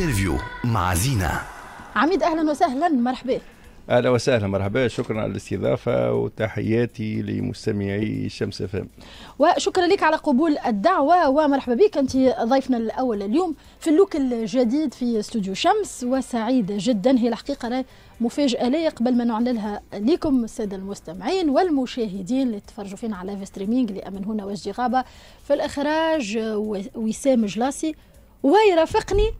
انترفيو مع زينة عميد أهلا وسهلا مرحبا اهلا وسهلا مرحبا شكرا على الاستضافه وتحياتي لمستمعي شمس فم وشكرا لك على قبول الدعوه ومرحبا بك انت ضيفنا الاول اليوم في اللوك الجديد في استوديو شمس وسعيده جدا هي الحقيقه مفاجاه لي قبل ما نعلنها لكم الساده المستمعين والمشاهدين اللي تفرجوا فينا على لايف ستريمينغ لامن هنا وجدي غابه في الاخراج وسام جلاسي ويرافقني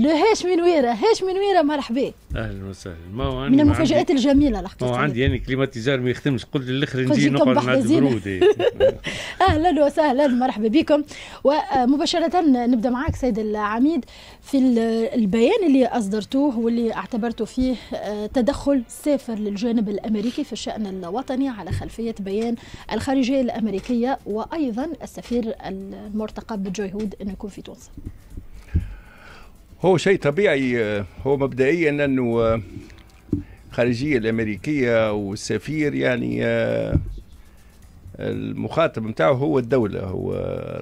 هاش من ويرة هاش من ويرة مرحبا اهلا وسهلا ما هو من المفاجات الجميله الحقيقه عندي انا يعني كليماتيزار ما يخدمش قلت للاخر نجي نقعد مع البرود اهلا وسهلا مرحبا بكم ومباشره نبدا معك سيد العميد في البيان اللي اصدرتوه واللي اعتبرته فيه آه، تدخل سافر للجانب الامريكي في الشان الوطني على خلفيه بيان الخارجيه الامريكيه وايضا السفير المرتقب جوي هود انه يكون في تونس هو شيء طبيعي آه، هو مبدئيا انه الخارجيه آه، الامريكيه والسفير يعني آه، المخاطب نتاعو هو الدوله هو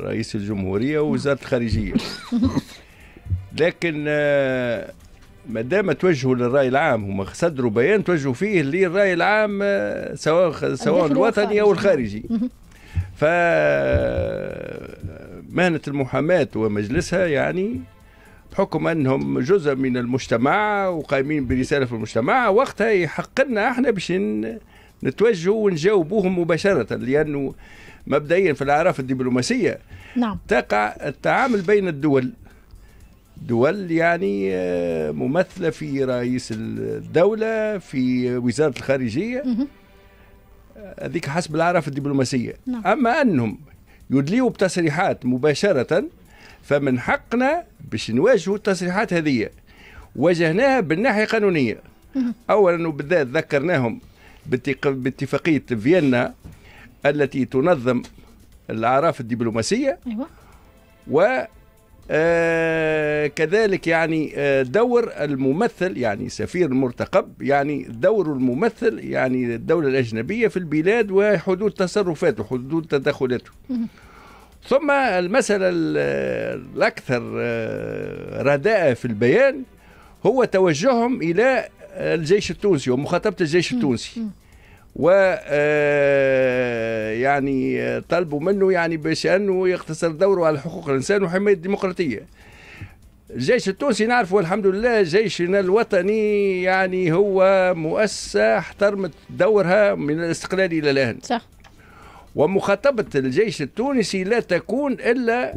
رئيس الجمهوريه ووزاره الخارجيه لكن ما دام توجهوا للراي العام هم صدروا بيان توجهوا فيه للراي العام سواء سواء الوطني او الخارجي فمهنه المحاماه ومجلسها يعني بحكم انهم جزء من المجتمع وقايمين برساله في المجتمع وقتها يحق لنا احنا باش نتوجهوا ونجاوبوهم مباشره لانه مبدئيا في الاعراف الدبلوماسيه نعم تقع التعامل بين الدول دول يعني آه، ممثله في رئيس الدوله في وزاره الخارجيه هذيك حسب الاعراف الدبلوماسيه نعم. اما انهم يدليوا بتصريحات مباشره فمن حقنا باش نواجهوا التصريحات هذه واجهناها بالناحيه القانونيه اولا وبالذات ذكرناهم باتفاقيه فيينا التي تنظم الاعراف الدبلوماسيه أيوة. و آه، كذلك يعني آه، دور الممثل يعني سفير المرتقب يعني دور الممثل يعني الدولة الأجنبية في البلاد وحدود تصرفاته حدود تدخلاته ثم المسألة الأكثر آه، رداءة في البيان هو توجههم إلى آه، الجيش التونسي ومخاطبة الجيش التونسي و آه، يعني طلبوا منه يعني باش انه يقتصر دوره على حقوق الانسان وحمايه الديمقراطيه. الجيش التونسي نعرفه الحمد لله جيشنا الوطني يعني هو مؤسسه احترمت دورها من الاستقلال الى الان. صح. ومخاطبة الجيش التونسي لا تكون إلا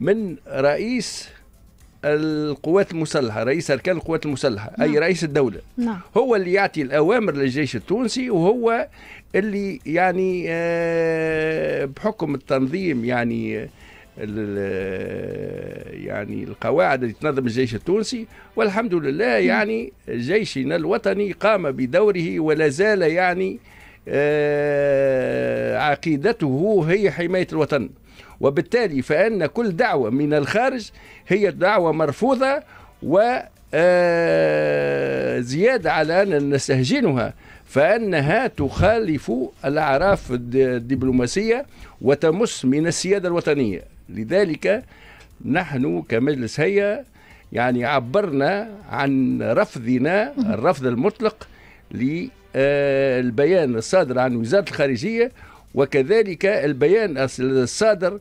من رئيس القوات المسلحة رئيس أركان القوات المسلحة نعم. أي رئيس الدولة نعم. هو اللي يعطي الأوامر للجيش التونسي وهو اللي يعني آه، بحكم التنظيم يعني آه، آه، يعني القواعد اللي تنظم الجيش التونسي والحمد لله نعم. يعني جيشنا الوطني قام بدوره ولا زال يعني آه، عقيدته هي حماية الوطن وبالتالي فإن كل دعوة من الخارج هي دعوة مرفوضة و آه، زيادة على أن نستهجنها فأنها تخالف الأعراف الدبلوماسية وتمس من السيادة الوطنية لذلك نحن كمجلس هيئة يعني عبرنا عن رفضنا الرفض المطلق للبيان الصادر عن وزارة الخارجية وكذلك البيان الصادر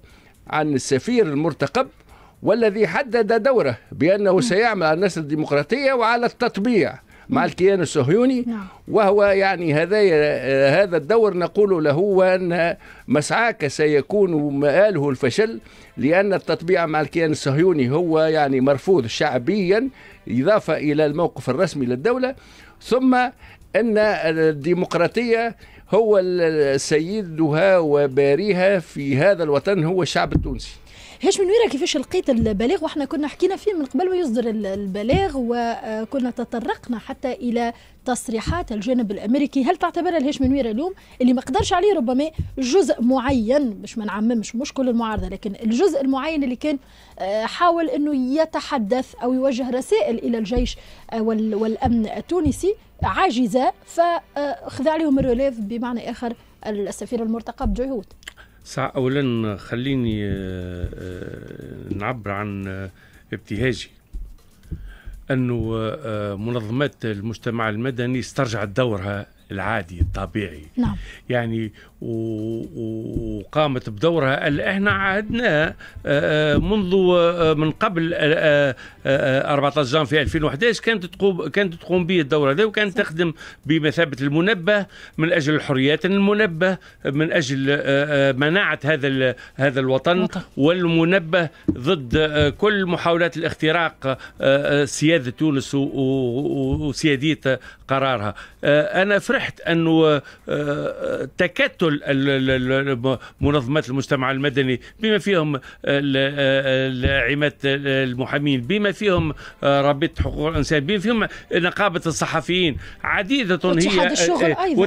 عن السفير المرتقب والذي حدد دوره بأنه سيعمل على نشر الديمقراطية وعلى التطبيع مع الكيان الصهيوني نعم. وهو يعني هذا هذا الدور نقول له وان مسعاك سيكون مآله الفشل لان التطبيع مع الكيان الصهيوني هو يعني مرفوض شعبيا اضافه الى الموقف الرسمي للدوله ثم ان الديمقراطيه هو سيدها وباريها في هذا الوطن هو الشعب التونسي هاش من ويرا كيفاش لقيت البلاغ واحنا كنا حكينا فيه من قبل ما يصدر البلاغ وكنا تطرقنا حتى الى تصريحات الجانب الامريكي هل تعتبر الهاش من ويرا اليوم اللي ما قدرش عليه ربما جزء معين باش ما نعممش مش كل المعارضه لكن الجزء المعين اللي كان آه، حاول انه يتحدث او يوجه رسائل الى الجيش آه، والامن التونسي عاجزه فخذ عليهم الريليف بمعنى اخر السفير المرتقب جهود سا أولا خليني آه، آه، نعبر عن آه، ابتهاجي أنه منظمات المجتمع المدني استرجعت دورها العادي الطبيعي نعم. يعني وقامت بدورها احنا عهدنا آه، آه، منذ آه، من قبل 14 جان في 2011 كانت تقوم كانت تقوم به الدوره هذه وكانت تخدم بمثابه المنبه من اجل الحريات المنبه من اجل مناعه هذا هذا الوطن والمنبه ضد كل محاولات الاختراق سياده تونس وسياديه قرارها انا فرق طرحت أنه آه، آه، تكتل منظمات المجتمع المدني بما فيهم آه، عماد المحامين بما فيهم رابطة حقوق الإنسان بما فيهم نقابة الصحفيين عديدة هي اتحاد الشغل أيضا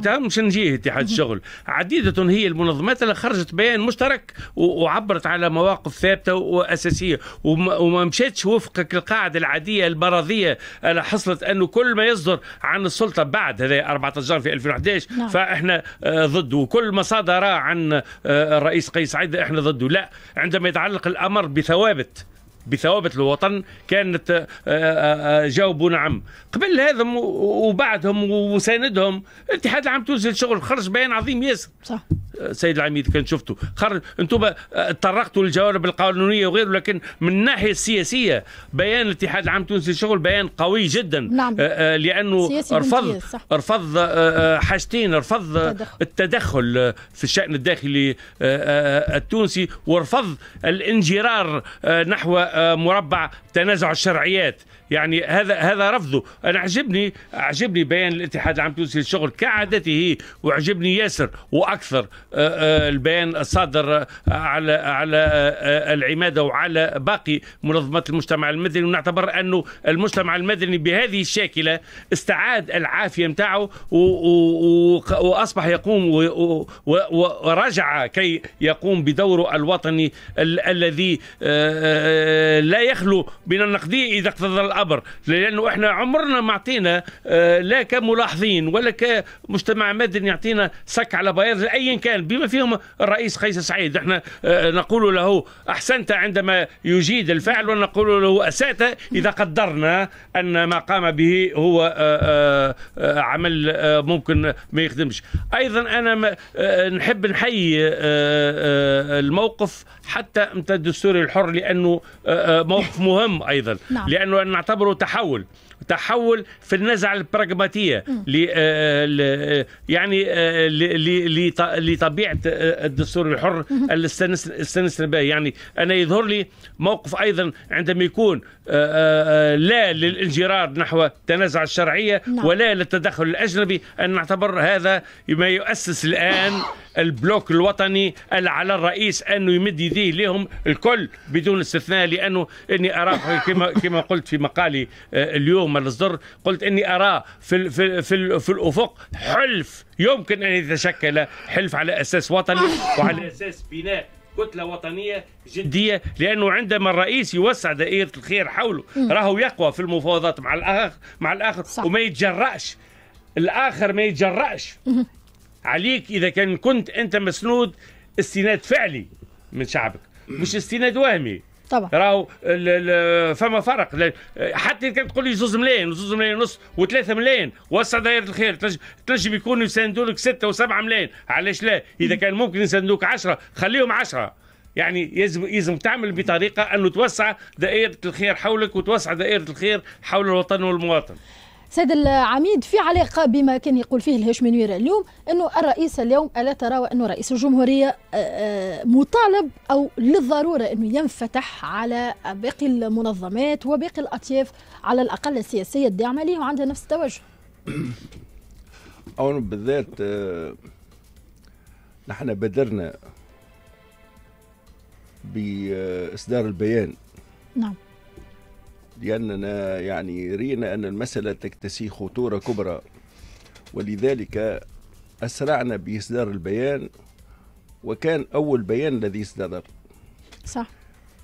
لا مش نجيه اتحاد الشغل عديدة هي المنظمات اللي خرجت بيان مشترك وعبرت على مواقف ثابتة وأساسية وما, مشيتش وفقك وفق القاعدة العادية البراذية اللي حصلت أنه كل ما يصدر عن السلطة بعد هذا 14 في 2011 نعم. فاحنا آه، ضده وكل ما صدر عن آه، الرئيس قيس سعيد احنا ضده لا عندما يتعلق الامر بثوابت بثوابت الوطن كانت آه، جاوبوا نعم قبل هذا وبعدهم وساندهم الاتحاد العام تونسي للشغل خرج بيان عظيم ياسر صح السيد العميد كان شفته خرج انتم تطرقتوا للجوانب القانونيه وغيره لكن من الناحيه السياسيه بيان الاتحاد العام التونسي للشغل بيان قوي جدا نعم. آه، آه، لانه رفض رفض آه، حاجتين رفض التدخل. التدخل في الشان الداخلي التونسي ورفض الانجرار نحو مربع تنازع الشرعيات يعني هذا هذا رفضه انا عجبني عجبني بيان الاتحاد العام التونسي للشغل كعادته وعجبني ياسر واكثر آه، آه، البيان الصادر آه، على على العماده وعلى باقي منظمات المجتمع المدني ونعتبر انه المجتمع المدني بهذه الشاكله استعاد العافيه نتاعه واصبح يقوم ورجع كي يقوم بدوره الوطني الذي لا يخلو من النقديه اذا اقتضى الامر العبر لانه احنا عمرنا ما اعطينا آه، لا كملاحظين ولا كمجتمع مدني يعطينا سك على بياض ايا كان بما فيهم الرئيس قيس سعيد احنا آه، نقول له احسنت عندما يجيد الفعل ونقول له اسات اذا قدرنا ان ما قام به هو آه، عمل ممكن ما يخدمش ايضا انا نحب نحيي الموقف حتى امتد الدستوري الحر لانه موقف مهم ايضا نعم. لانه نعطي اعتبره تحول تحول في النزعة البراغماتية يعني لطبيعة الدستور الحر اللي استنسنا به يعني أنا يظهر لي موقف أيضا عندما يكون آه، آه، آه، لا للانجرار نحو تنازع الشرعية نعم. ولا للتدخل الأجنبي أن نعتبر هذا ما يؤسس الآن البلوك الوطني على الرئيس أنه يمد يديه لهم الكل بدون استثناء لأنه إني أراه كما, كما قلت في مقالي اليوم الصدر قلت إني أراه في, في, في, في الأفق حلف يمكن أن يتشكل حلف على أساس وطني وعلى أساس بناء كتله وطنيه جديه لانه عندما الرئيس يوسع دائره الخير حوله راهو يقوى في المفاوضات مع الاخر مع الاخر صح. وما يتجرأش الاخر ما يتجرأش عليك اذا كان كنت انت مسنود استناد فعلي من شعبك مش استناد وهمي طبعا راهو فما فرق حتى كان تقول لي زوز ملايين وزوز ملايين ونص وثلاثة ملايين وسع دائرة الخير تنجم يكونوا يساندوا لك ستة وسبعة ملايين علاش لا اذا كان ممكن يساندوك عشرة خليهم عشرة يعني يجب يجب تعمل بطريقه انه توسع دائره الخير حولك وتوسع دائره الخير حول الوطن والمواطن سيد العميد في علاقة بما كان يقول فيه الهاشم منوير اليوم أنه الرئيس اليوم ألا ترى أنه رئيس الجمهورية آه، آه، مطالب أو للضرورة أنه ينفتح على باقي المنظمات وباقي الأطياف على الأقل السياسية الداعمة ليه وعندها نفس التوجه أو بالذات آه، نحن بدرنا بإصدار البيان نعم لأننا يعني رينا أن المسألة تكتسي خطورة كبرى ولذلك أسرعنا بإصدار البيان وكان أول بيان الذي صدر صح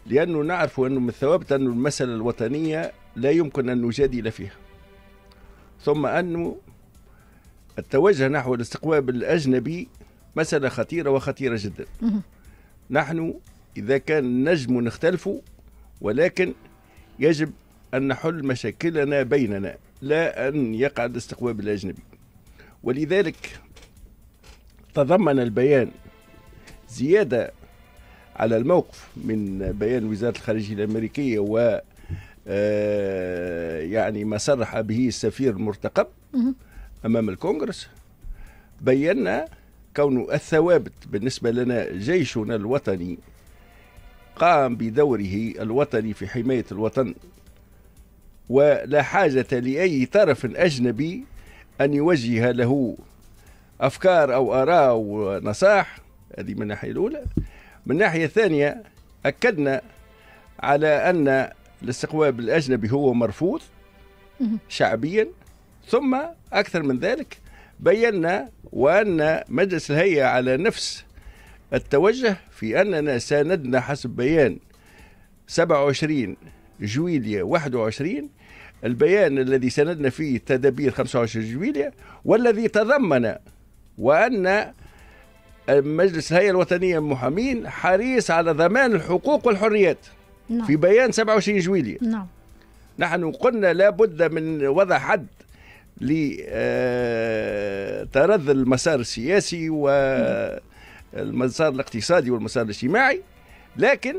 لأنه نعرف أنه من الثوابت أن المسألة الوطنية لا يمكن أن نجادل فيها ثم أنه التوجه نحو الاستقواب الأجنبي مسألة خطيرة وخطيرة جدا نحن إذا كان نجم نختلف ولكن يجب أن نحل مشاكلنا بيننا لا أن يقع الاستقواب الأجنبي ولذلك تضمن البيان زيادة على الموقف من بيان وزارة الخارجية الأمريكية و آه، يعني ما صرح به السفير المرتقب أمام الكونغرس بينا كون الثوابت بالنسبة لنا جيشنا الوطني قام بدوره الوطني في حماية الوطن ولا حاجة لأي طرف أجنبي أن يوجه له أفكار أو آراء ونصائح هذه من الناحية الأولى من الناحية الثانية أكدنا على أن الاستقبال الأجنبي هو مرفوض شعبيا ثم أكثر من ذلك بينا وأن مجلس الهيئة على نفس التوجه في أننا ساندنا حسب بيان 27 جويليا 21 البيان الذي سندنا فيه تدابير 25 جويليا والذي تضمن وأن مجلس الهيئة الوطنية للمحامين حريص على ضمان الحقوق والحريات نعم. في بيان 27 جويليا نعم. نحن قلنا لابد من وضع حد لترذ آه، المسار السياسي والمسار نعم. الاقتصادي والمسار الاجتماعي لكن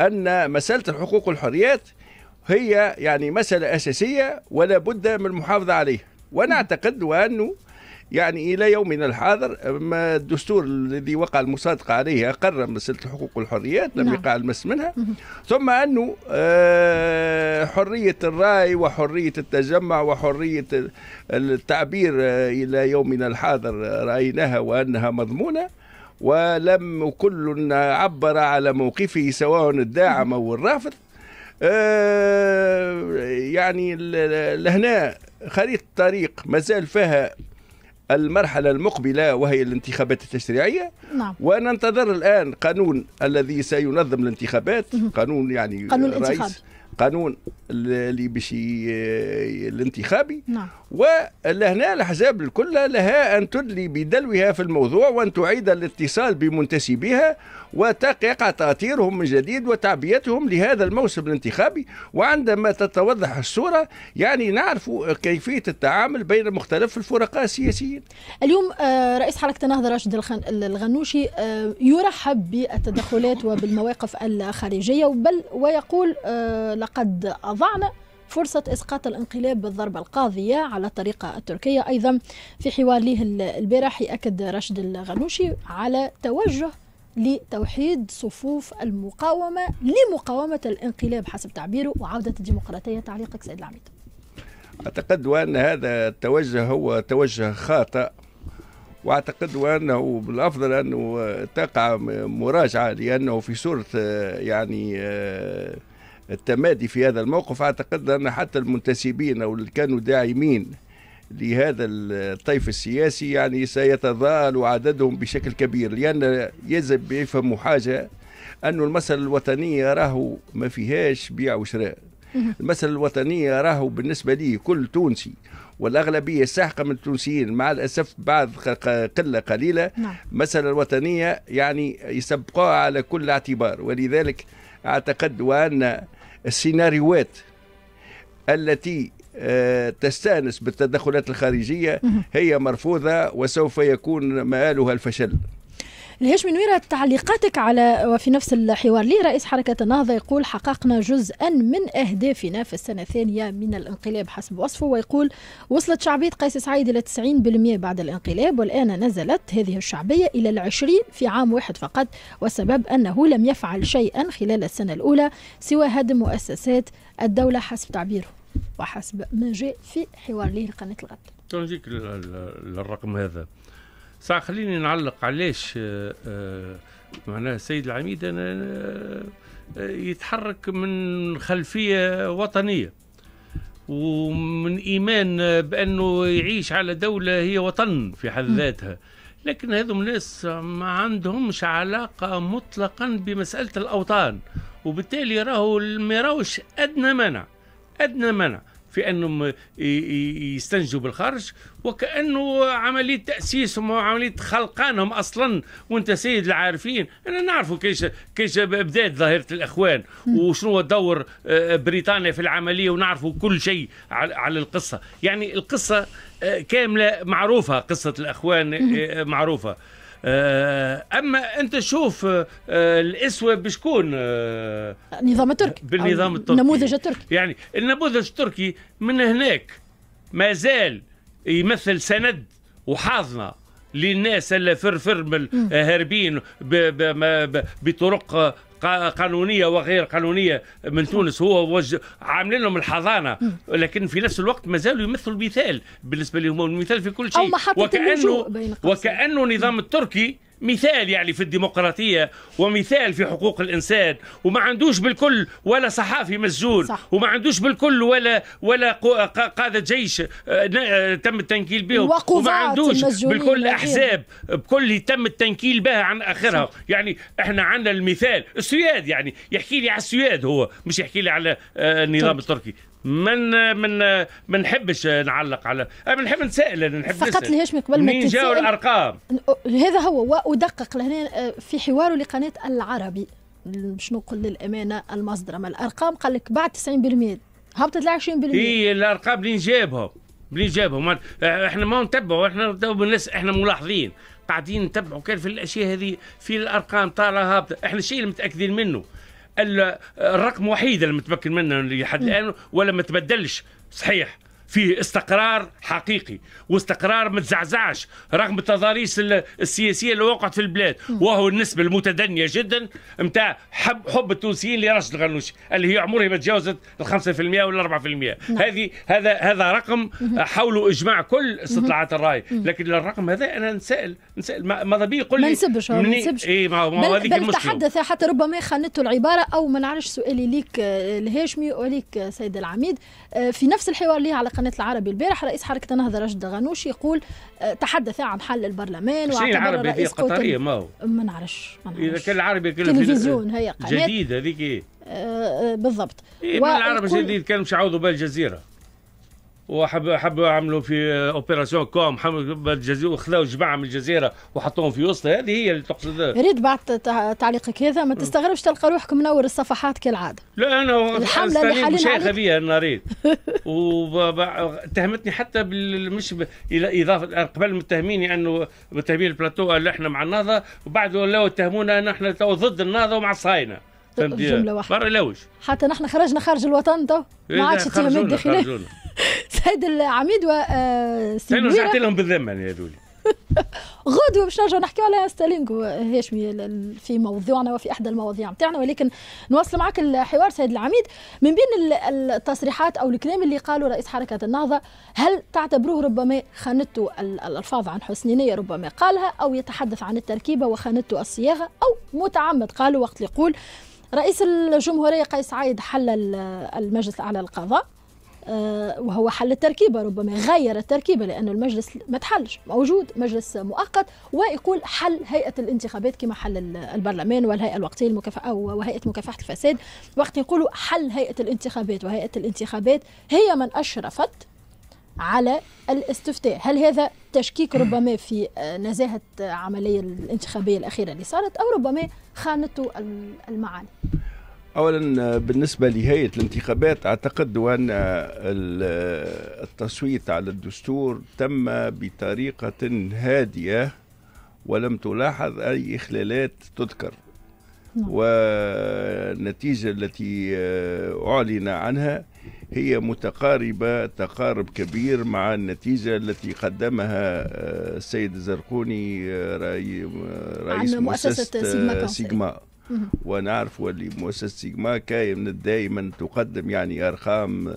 ان مساله الحقوق والحريات هي يعني مساله اساسيه ولا بد من المحافظه عليها ونعتقد وانه يعني الى يومنا الحاضر ما الدستور الذي وقع المصادقه عليه اقر مساله الحقوق والحريات لم نعم. يقع المس منها ثم انه آه، حريه الراي وحريه التجمع وحريه التعبير آه، الى يومنا الحاضر رايناها وانها مضمونه ولم كل عبر على موقفه سواء الداعم او الرافض آه، يعني لهنا خريطه طريق مازال فيها المرحله المقبله وهي الانتخابات التشريعيه نعم. وننتظر الان قانون الذي سينظم الانتخابات قانون يعني قانون الانتخاب قانون اللي باش الانتخابي نعم. ولهنا الاحزاب الكل لها ان تدلي بدلوها في الموضوع وان تعيد الاتصال بمنتسبيها وتقع تاطيرهم من جديد وتعبئتهم لهذا الموسم الانتخابي وعندما تتوضح الصوره يعني نعرف كيفيه التعامل بين مختلف الفرقاء السياسيين. اليوم آه، رئيس حركه النهضه راشد الغنوشي آه، يرحب بالتدخلات وبالمواقف الخارجيه بل ويقول آه، لقد أضعنا فرصة إسقاط الانقلاب بالضربة القاضية على الطريقة التركية أيضا في حوار له البارح أكد رشد الغنوشي على توجه لتوحيد صفوف المقاومة لمقاومة الانقلاب حسب تعبيره وعودة الديمقراطية تعليقك سيد العميد أعتقد أن هذا التوجه هو توجه خاطئ واعتقد انه بالافضل انه تقع مراجعه لانه في صوره آه، يعني آه، التمادي في هذا الموقف أعتقد أن حتى المنتسبين أو اللي كانوا داعمين لهذا الطيف السياسي يعني سيتضاءل عددهم بشكل كبير لأن يجب يفهموا حاجة أن المسألة الوطنية راهو ما فيهاش بيع وشراء المسألة الوطنية راهو بالنسبة لي كل تونسي والأغلبية الساحقة من التونسيين مع الأسف بعض قلة قليلة نعم. مسألة الوطنية يعني يسبقوها على كل اعتبار ولذلك أعتقد وأن السيناريوهات التي آه، تستانس بالتدخلات الخارجية هي مرفوضة وسوف يكون مآلها الفشل الهاشمي ويرة تعليقاتك على وفي نفس الحوار لي رئيس حركة النهضة يقول حققنا جزءا من أهدافنا في السنة الثانية من الانقلاب حسب وصفه ويقول وصلت شعبية قيس سعيد إلى 90% بعد الانقلاب والآن نزلت هذه الشعبية إلى العشرين في عام واحد فقط والسبب أنه لم يفعل شيئا خلال السنة الأولى سوى هدم مؤسسات الدولة حسب تعبيره وحسب ما جاء في حوار ليه لقناة الغد. تنجيك للرقم هذا صح خليني نعلق علاش آه، آه، معناها السيد العميد أنا آه، يتحرك من خلفية وطنية ومن إيمان بأنه يعيش على دولة هي وطن في حد ذاتها لكن هذم الناس ما عندهمش علاقة مطلقا بمسألة الأوطان وبالتالي راهو ما راهوش أدنى منع أدنى منع في أنهم يستنجوا بالخرج وكأنه عملية تأسيسهم وعملية خلقانهم أصلا وأنت سيد العارفين أنا نعرفوا كيش, كيش بدأت ظاهرة الإخوان وشنو هو دور آه، بريطانيا في العملية ونعرفوا كل شيء على القصة يعني القصة آه، كاملة معروفة قصة الأخوان آه، معروفة آه، اما انت شوف آه، آه، الاسوه بشكون النظام التركي بالنظام التركي النموذج التركي يعني النموذج التركي من هناك ما زال يمثل سند وحاضنه للناس اللي فرفر من هاربين بطرق قانونيه وغير قانونيه من تونس هو وج... عاملين لهم الحضانه لكن في نفس الوقت زالوا يمثلوا المثال بالنسبه لهم المثال في كل شيء وكانه وكانه النظام التركي مثال يعني في الديمقراطية ومثال في حقوق الإنسان وما عندوش بالكل ولا صحافي مسجون صح. وما عندوش بالكل ولا ولا قادة جيش آه، آه، تم التنكيل بهم وما عندوش بالكل أحزاب بكل تم التنكيل بها عن آخرها صح. يعني احنا عندنا المثال السياد يعني يحكي لي على السياد هو مش يحكي لي على آه، النظام طيب. التركي من من ما نحبش نعلق على نحب نسال نحب فقط لهاش من قبل ما منين جاوا الارقام هذا هو وادقق لهنا آه، في حواره لقناه العربي باش نقول للامانه المصدر ما الارقام قال لك بعد 90% هبطت ل 20% اي الارقام اللي جابهم اللي جابهم آه، احنا ما نتبعوا احنا بالناس الناس احنا ملاحظين قاعدين نتبعوا كان في الاشياء هذه في الارقام طالعه هابطه احنا الشيء اللي متاكدين منه الرقم وحيد المتمكن منه لحد الان ولا ما تبدلش صحيح فيه استقرار حقيقي واستقرار متزعزعش رغم التضاريس السياسيه اللي وقعت في البلاد وهو النسبه المتدنيه جدا نتاع حب حب التونسيين لراشد الغنوشي اللي هي عمرها ما تجاوزت ال 5% ولا 4% نعم. هذه هذا هذا رقم حوله اجماع كل استطلاعات الراي لكن الرقم هذا انا نسال نسال ماذا بي يقول لي ما نسبش ما نسبش اي ما هو هذيك بل تحدث حتى ربما خانته العباره او ما نعرفش سؤالي ليك آه، الهاشمي وليك آه، سيد العميد آه، في نفس الحوار اللي على قناة العربي البارح رئيس حركة النهضة رشد غنوش يقول آه، تحدث عن حل البرلمان شيء العربي هي قطرية ما هو ما نعرفش إذا كان العربي كان تلفزيون هي قناة جديد هذيك إيه؟ آه، آه، بالضبط إيه و... العربي الجديد كان مش عاوضوا بالجزيرة وحب حبوا يعملوا في اوبيراسيون كوم الجزيره وخذوا جماعه من الجزيره وحطوهم في وسط هذه هي اللي تقصد ريت بعد تعليقك هذا ما تستغربش تلقى روحك منور الصفحات كالعاده لا انا الحمله اللي حاليا شيخه بيها ريت واتهمتني حتى مش الى اضافه قبل متهميني انه متهمين البلاتو اللي احنا مع النهضه وبعد ولاو اتهمونا ان احنا ضد النهضه ومع الصهاينه جمله واحده برا لوش حتى نحن خرجنا خارج الوطن تو ما إيه، عادش اتهامات داخليه سيد العميد و آه، سيدي رجعت لهم بالذمه هذول غدوه باش نرجع نحكي على ستالينغ هاشمي في موضوعنا وفي احدى المواضيع نتاعنا ولكن نواصل معك الحوار سيد العميد من بين التصريحات او الكلام اللي قاله رئيس حركه النهضه هل تعتبروه ربما خانته الالفاظ عن حسن نيه ربما قالها او يتحدث عن التركيبه وخانته الصياغه او متعمد قالوا وقت يقول رئيس الجمهوريه قيس عايد حل المجلس الاعلى للقضاء آه، وهو حل التركيبة ربما غير التركيبة لأن المجلس ما تحلش موجود مجلس مؤقت ويقول حل هيئة الانتخابات كما حل البرلمان والهيئة الوقتية المكافأة وهيئة مكافحة الفساد وقت يقولوا حل هيئة الانتخابات وهيئة الانتخابات هي من أشرفت على الاستفتاء هل هذا تشكيك ربما في آه، نزاهة عملية الانتخابية الأخيرة اللي صارت أو ربما خانته المعاني اولا بالنسبه لهيئه الانتخابات اعتقد ان التصويت على الدستور تم بطريقه هاديه ولم تلاحظ اي اخلالات تذكر نعم. والنتيجه التي آه، اعلن عنها هي متقاربه تقارب كبير مع النتيجه التي قدمها آه، السيد الزرقوني آه، رئيس مؤسسه سيجما, سيجما. ونعرف اللي مؤسسه سيجما كائن دائما تقدم يعني ارقام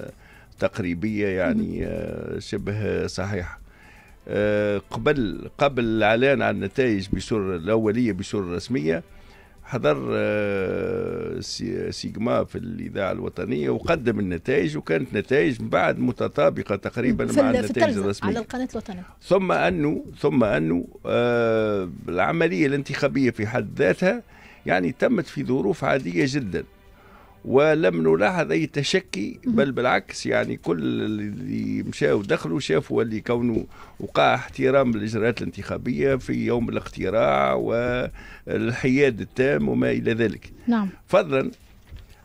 تقريبيه يعني آه، شبه صحيحه آه، قبل قبل الاعلان عن النتائج بصوره الاوليه بصوره رسميه حضر آه، سيجما في الاذاعه الوطنيه وقدم النتائج وكانت نتائج بعد متطابقه تقريبا مع النتائج الرسميه على القناه الوطنيه ثم انه ثم انه العمليه الانتخابيه في حد ذاتها يعني تمت في ظروف عادية جدا ولم نلاحظ أي تشكي بل بالعكس يعني كل اللي مشاو دخلوا شافوا اللي كونه وقع احترام الإجراءات الانتخابية في يوم الاقتراع والحياد التام وما إلى ذلك نعم. فضلا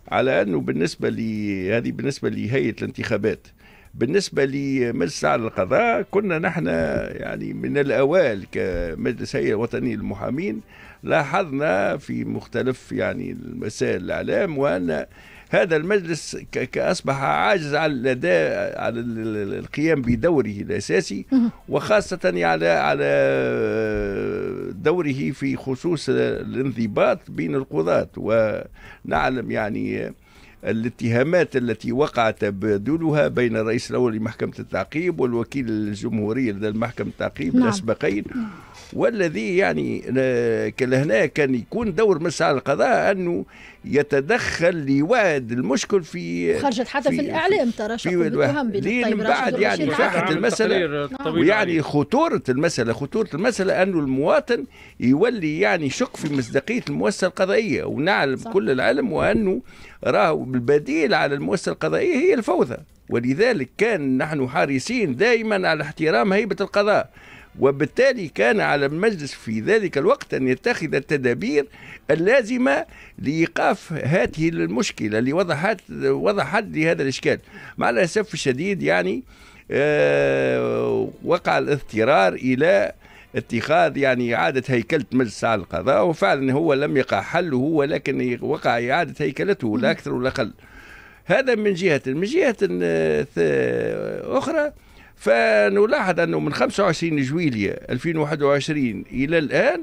على أنه بالنسبة لهذه هذه بالنسبة لهيئة الانتخابات بالنسبة لمجلس على القضاء كنا نحن يعني من الأوائل كمجلس هيئة وطني للمحامين لاحظنا في مختلف يعني المسائل الاعلام وان هذا المجلس اصبح عاجز على الاداء على القيام بدوره الاساسي وخاصه على على دوره في خصوص الانضباط بين القضاه ونعلم يعني الاتهامات التي وقع تبادلها بين الرئيس الاول لمحكمه التعقيب والوكيل الجمهوري لدى محكمه التعقيب نعم. الاسبقين نعم. والذي يعني لهنا كان يكون دور مجلس القضاء انه يتدخل لوعد المشكل في خرجت حتى في, في الاعلام ترى في الوهم لين بعد يعني فاحت المساله ويعني يعني. خطوره المساله خطوره المساله انه المواطن يولي يعني شك في مصداقيه المؤسسه القضائيه ونعلم صح. كل العلم وانه راهو البديل على المؤسسه القضائيه هي الفوضى ولذلك كان نحن حريصين دائما على احترام هيبه القضاء وبالتالي كان على المجلس في ذلك الوقت أن يتخذ التدابير اللازمة لإيقاف هذه المشكلة اللي وضحت وضحت لهذا الإشكال مع الأسف الشديد يعني آه، وقع الاضطرار إلى اتخاذ يعني إعادة هيكلة مجلس على القضاء وفعلا هو لم يقع حله ولكن وقع إعادة هيكلته لا أكثر ولا أقل هذا من جهة من جهة آه، آه، أخرى فنلاحظ أنه من 25 جويلية 2021 إلى الآن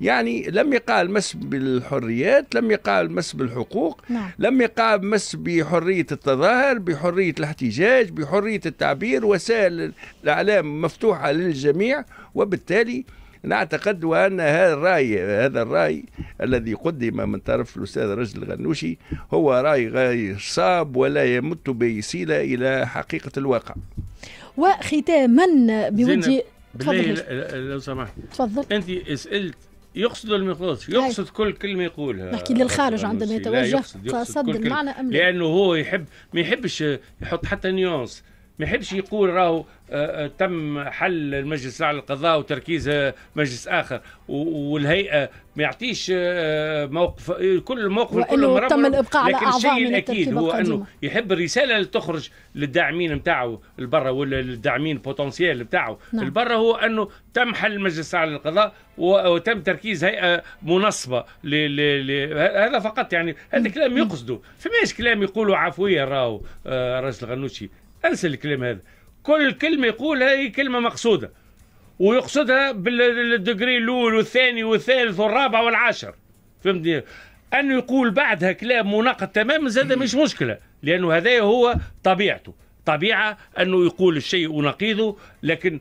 يعني لم يقع المس بالحريات لم يقع المس بالحقوق نعم. لم يقع المس بحرية التظاهر بحرية الاحتجاج بحرية التعبير وسائل الإعلام مفتوحة للجميع وبالتالي نعتقد ان هذا الراي هذا الراي الذي قدم من طرف الاستاذ رجل الغنوشي هو راي غير صاب ولا يمت بصله الى حقيقه الواقع. وختاما بودي بالله لو سمحت تفضل انت سالت يقصد المقصود يقصد هاي. كل كلمه يقولها نحكي للخارج عندما يتوجه يقصد, يقصد صد المعنى أم لانه هو يحب ما يحبش يحط حتى نيونس ما يحبش يقول راهو آه، آه، تم حل المجلس على للقضاء وتركيز آه، مجلس اخر والهيئه ما يعطيش موقف كل موقف كل تم الابقاء على لكن الشيء الاكيد هو انه يحب الرساله اللي تخرج للداعمين نتاعو البرا ولا للداعمين بوتنسيال نتاعو نعم. البرا هو انه تم حل المجلس على للقضاء وتم تركيز هيئه منصبه ل... ل... ل... هذا فقط يعني هذا نعم. كلام نعم. يقصده فماش كلام يقولوا عفويه راهو الراجل غنوشي انسى الكلام هذا كل كلمه يقولها هي كلمه مقصوده ويقصدها بالدجري الاول والثاني والثالث والرابع والعاشر فهمتني انه يقول بعدها كلام مناقض تماما زاد مش مشكله لانه هذا هو طبيعته طبيعه انه يقول الشيء ونقيضه لكن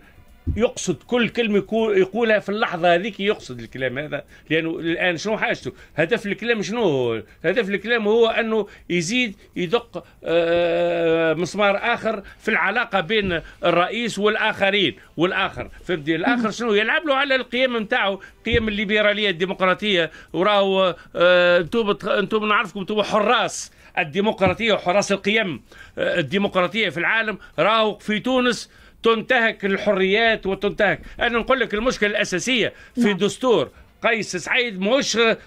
يقصد كل كلمة يقولها في اللحظة هذيك يقصد الكلام هذا لأنه الآن شنو حاجته هدف الكلام شنو هو هدف الكلام هو أنه يزيد يدق آه، مسمار آخر في العلاقة بين الرئيس والآخرين والآخر فهمتني الآخر شنو يلعب له على القيم نتاعه قيم الليبرالية الديمقراطية وراهو أنتم آه، أنتم نعرفكم أنتم حراس الديمقراطية وحراس القيم آه، الديمقراطية في العالم راهو في تونس تنتهك الحريات وتنتهك انا نقول لك المشكله الاساسيه في نعم. دستور قيس سعيد مش آه،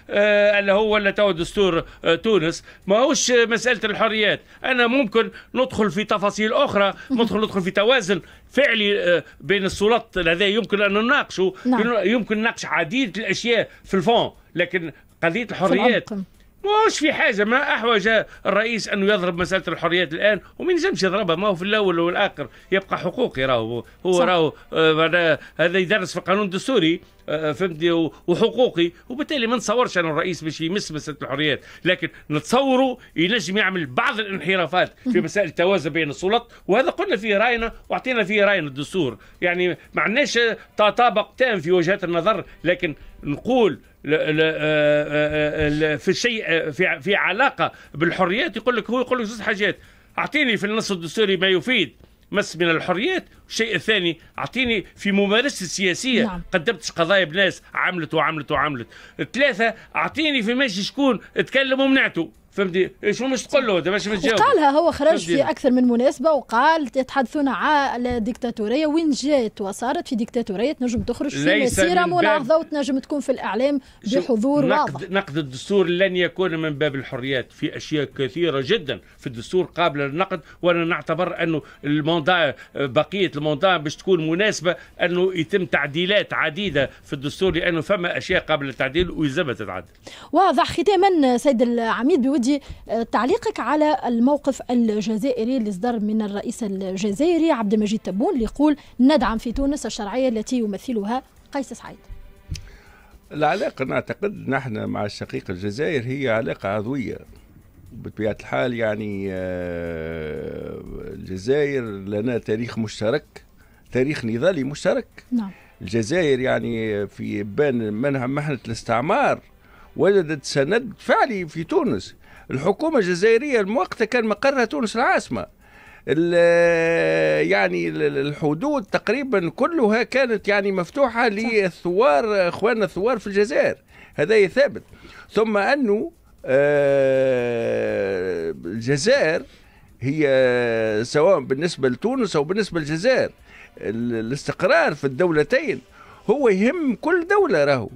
اللي هو اللي تو دستور آه، تونس ماهوش مساله الحريات انا ممكن ندخل في تفاصيل اخرى ندخل ندخل في توازن فعلي آه، بين السلطات هذا يمكن ان نناقشه نعم. يمكن نناقش عديد الاشياء في الفون لكن قضيه الحريات مش في حاجة ما أحوج الرئيس أنه يضرب مسألة الحريات الآن ومن يلزمش يضربها ما هو في الأول والآخر يبقى حقوقي راهو هو راهو آه، هذا يدرس في القانون الدستوري آه، فهمتني وحقوقي وبالتالي ما نتصورش انا الرئيس باش يمس مساله الحريات لكن نتصوره ينجم يعمل بعض الانحرافات في مسائل التوازن بين السلطات وهذا قلنا فيه راينا واعطينا فيه راينا الدستور يعني ما عندناش تطابق تام في وجهات النظر لكن نقول آه، آه، في شيء في علاقه بالحريات يقول لك هو يقول لك زوج حاجات اعطيني في النص الدستوري ما يفيد مس من الحريات الشيء الثاني اعطيني في ممارستي السياسيه نعم. قدمت قضايا بناس عملت وعملت وعملت ثلاثه اعطيني في ماشي شكون تكلم ومنعته فهمتي شو مش تقول له باش تجاوب وقالها هو خرج في اكثر من مناسبه وقال يتحدثون على ديكتاتوريه وين جات وصارت في ديكتاتوريه تنجم تخرج في مسيره ملاحظه وتنجم تكون في الاعلام بحضور نقد واضح نقد الدستور لن يكون من باب الحريات في اشياء كثيره جدا في الدستور قابله للنقد وانا نعتبر انه الموندا بقيه الموندا باش تكون مناسبه انه يتم تعديلات عديده في الدستور لانه فما اشياء قابله للتعديل ويلزمها تتعدل واضح ختاما سيد العميد بود السعودي آه، تعليقك على الموقف الجزائري اللي صدر من الرئيس الجزائري عبد المجيد تبون اللي يقول ندعم في تونس الشرعية التي يمثلها قيس سعيد العلاقة نعتقد نحن مع الشقيق الجزائر هي علاقة عضوية بطبيعة الحال يعني آه، الجزائر لنا تاريخ مشترك تاريخ نضالي مشترك نعم. الجزائر يعني في بين منها محنة الاستعمار وجدت سند فعلي في تونس الحكومه الجزائريه وقتها كان مقرها تونس العاصمه يعني الحدود تقريبا كلها كانت يعني مفتوحه للثوار اخواننا الثوار في الجزائر هذا ثابت ثم انه آه، الجزائر هي سواء بالنسبه لتونس او بالنسبه للجزائر الاستقرار في الدولتين هو يهم كل دوله راهو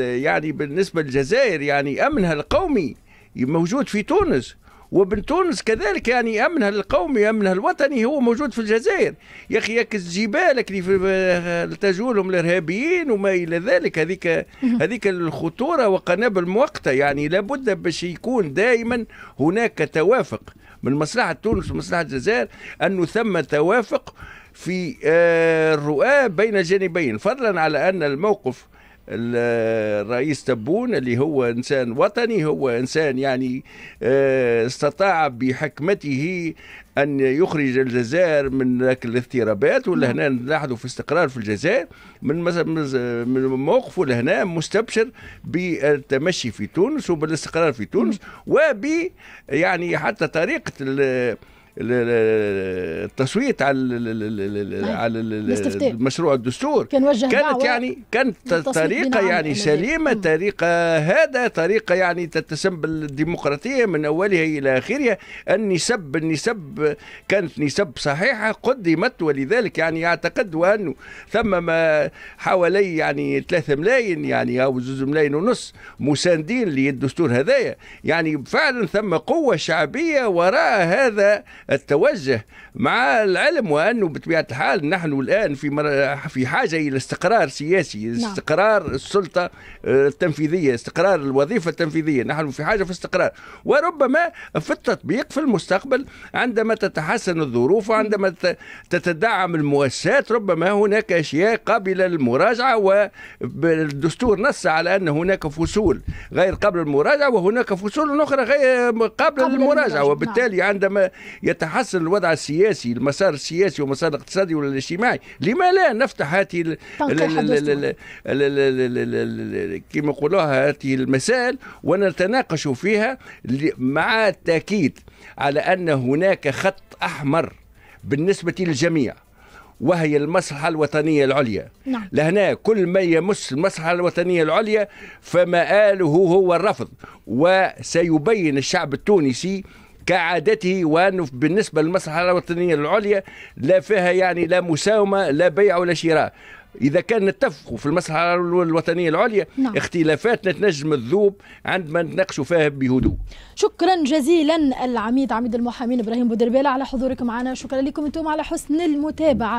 يعني بالنسبة للجزائر يعني أمنها القومي موجود في تونس وابن تونس كذلك يعني امنها القومي امنها الوطني هو موجود في الجزائر يا اخي ياك الجبالك اللي تجولهم الارهابيين وما الى ذلك هذيك هذيك الخطوره وقنابل مؤقته يعني لابد باش يكون دائما هناك توافق من مصلحه تونس ومصلحه الجزائر انه ثم توافق في آه، الرؤى بين جانبين فضلا على أن الموقف الرئيس آه، تبون اللي هو انسان وطني هو انسان يعني آه، استطاع بحكمته ان يخرج الجزائر من ذاك الاضطرابات ولا نعم. هنا نلاحظوا في استقرار في الجزائر من من موقفه لهنا مستبشر بالتمشي في تونس وبالاستقرار في تونس نعم. وب يعني حتى طريقه التصويت على طيب، على المشروع الدستور كان وجه كانت يعني كانت طريقه يعني سليمه طريقه هذا طريقه يعني تتسم بالديمقراطيه من اولها الى اخرها النسب النسب كانت نسب صحيحه قدمت ولذلك يعني اعتقد انه ثم ما حوالي يعني 3 ملايين يعني او 2 ملايين ونص مساندين للدستور هذايا يعني فعلا ثم قوه شعبيه وراء هذا التوجه مع العلم وانه بطبيعه الحال نحن الان في في حاجه الى استقرار سياسي نعم. استقرار السلطه آه، التنفيذيه استقرار الوظيفه التنفيذيه نحن في حاجه في استقرار وربما في التطبيق في المستقبل عندما تتحسن الظروف وعندما تتدعم المؤسسات ربما هناك اشياء قابله للمراجعه والدستور نص على ان هناك فصول غير قابله للمراجعه وهناك فصول اخرى غير قابله للمراجعه وبالتالي نعم. عندما يت يتحسن الوضع السياسي المسار السياسي والمسار الاقتصادي والاجتماعي لما لا نفتح هذه كما يقولوها هذه المسائل ونتناقش فيها مع التاكيد على ان هناك خط احمر بالنسبه للجميع وهي المصلحة الوطنية العليا نعم. لهنا كل ما يمس المصلحة الوطنية العليا فمآله هو الرفض وسيبين الشعب التونسي كعادته وأنه بالنسبة للمصلحة الوطنية العليا لا فيها يعني لا مساومة لا بيع ولا شراء اذا كان نتفقوا في المصلحه الوطنيه العليا نعم. اختلافاتنا تنجم تذوب عندما نتناقشوا فيها بهدوء شكرا جزيلا العميد عميد المحامين ابراهيم بودربيلا على حضورك معنا شكرا لكم انتم على حسن المتابعه